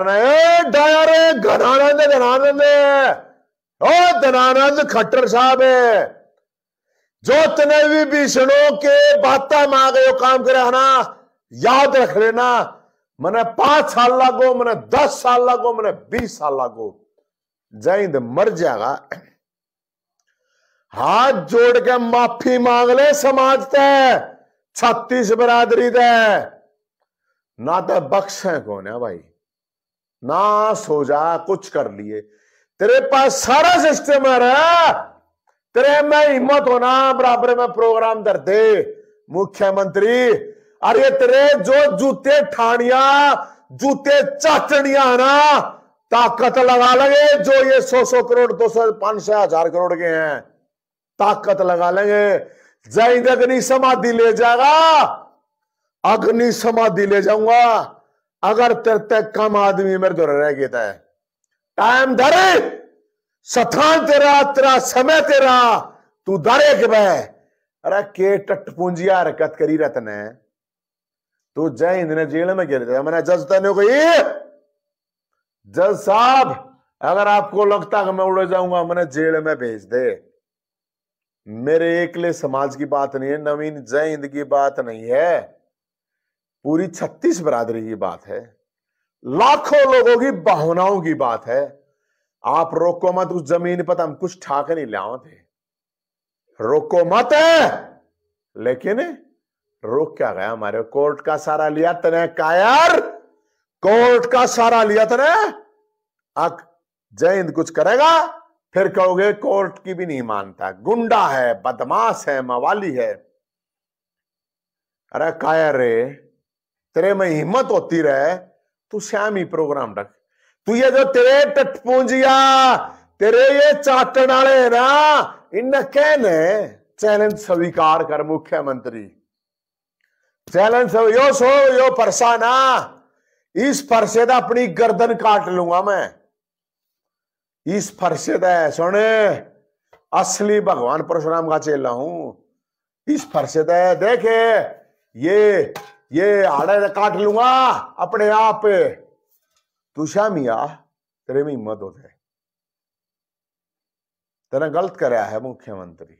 डायरे धनानंद धनानंद खट्टर साहब है जो तने भी भीषणों के बात मा गए काम करे है ना याद रख लेना मैंने पांच साल लागो मैंने दस साल लागो मैंने बीस साल लागो जाइंद मर जाएगा हाथ जोड़ के माफी मांग ले समाज ते छत्तीस बरादरी ते ना तो बख्श है कौन है भाई ना सो जा कुछ कर लिए तेरे पास सारा सिस्टम है रहा तेरे में हिम्मत होना बराबर में प्रोग्राम कर दे मुख्यमंत्री अरे तेरे जो जूते ठाणिया जूते चाटनिया ना ताकत लगा लेंगे जो ये सौ सौ करोड़ दो सौ पांच सौ हजार करोड़ के हैं ताकत लगा लेंगे जय अग्नि समाधि ले जाएगा अग्नि समाधि ले जाऊंगा अगर तेरे ते कम आदमी मेरे तो रह गया है टाइम धरे सथान तेरा तेरा समय तेरा तू धरे के बह अरे के टट पूंजिया हरकत करी रहा तने तू जय हिंद ने जेल में गिर जाए मैंने जज तने तो कही जज साहब अगर आपको लगता कि मैं उड़े जाऊंगा मैंने जेल में भेज दे मेरे एकले समाज की बात नहीं है नवीन जय हिंद की बात नहीं है पूरी छत्तीस बरादरी की बात है लाखों लोगों की भावनाओं की बात है आप रोको मत उस जमीन पर तो हम कुछ ठाक नहीं लाओ थे रोको मत है लेकिन रोक क्या गया हमारे कोर्ट का सारा लिया तने कायर कोर्ट का सारा लिया तने अक जैन कुछ करेगा फिर कहोगे कोर्ट की भी नहीं मानता गुंडा है बदमाश है मवाली है अरे कायर रे तेरे में हिम्मत होती रहे तू श्याम ही प्रोग्राम रख तू ये जो तेरे तट पूंजिया तेरे ये चाटन वाले ना इन कहने चैलेंज स्वीकार कर मुख्यमंत्री चैलेंज यो सो यो परसा ना इस फरसे का अपनी गर्दन काट लूंगा मैं इस फरसे का सुन असली भगवान परशुराम का चेला हूं इस फरसे का देखे ये ये आड़े काट लूंगा अपने आप तुषा मिया तेरे में हिम्मत हो जाए तेने गलत कराया है मुख्यमंत्री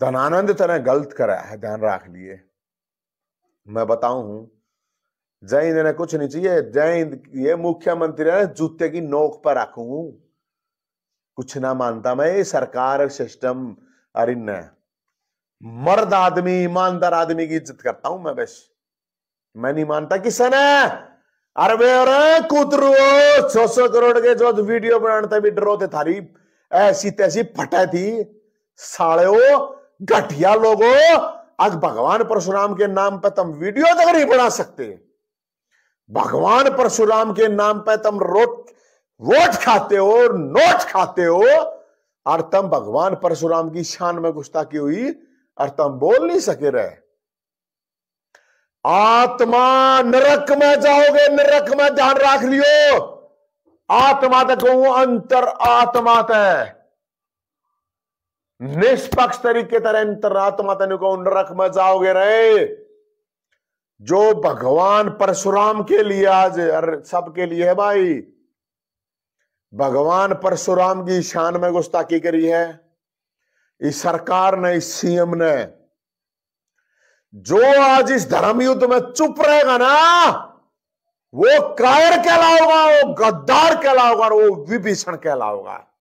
धनानंद तेने गलत कराया है ध्यान रख लिए मैं बताऊ हूं जय हिंद ने कुछ नहीं चाहिए जय हिंद ये मुख्यमंत्री ने जूते की नोक पर रखू कुछ ना मानता मैं ये सरकार सिस्टम अरिन्न मर्द आदमी ईमानदार आदमी की इज्जत करता हूं मैं बस मैं नहीं मानता किसे ने अरे अरे कूतरो सौ सौ करोड़ के जो वीडियो बनाने भी डरो थे थारी ऐसी तैसी फटे थी साले घटिया लोगो आज भगवान परशुराम के नाम पर तुम वीडियो तक नहीं बना सकते भगवान परशुराम के नाम पर तुम रोट वोट खाते हो नोट खाते हो और तुम भगवान परशुराम की शान में गुस्ताखी हुई और तुम बोल नहीं सके रहे आत्मा नरक में जाओगे नरक में ध्यान रख लियो आत्मा तक वो अंतर आत्मा है निष्पक्ष तरीके तरह अंतर आत्मा तन को नरक में जाओगे रहे जो भगवान परशुराम के लिए आज अरे सबके लिए है भाई भगवान परशुराम की शान में गुस्ताखी करी है इस सरकार ने इस सीएम ने जो आज इस धर्म युद्ध में चुप रहेगा ना वो कायर कहलाओगा वो गद्दार कहलाओगा वो विभीषण कहलाओगा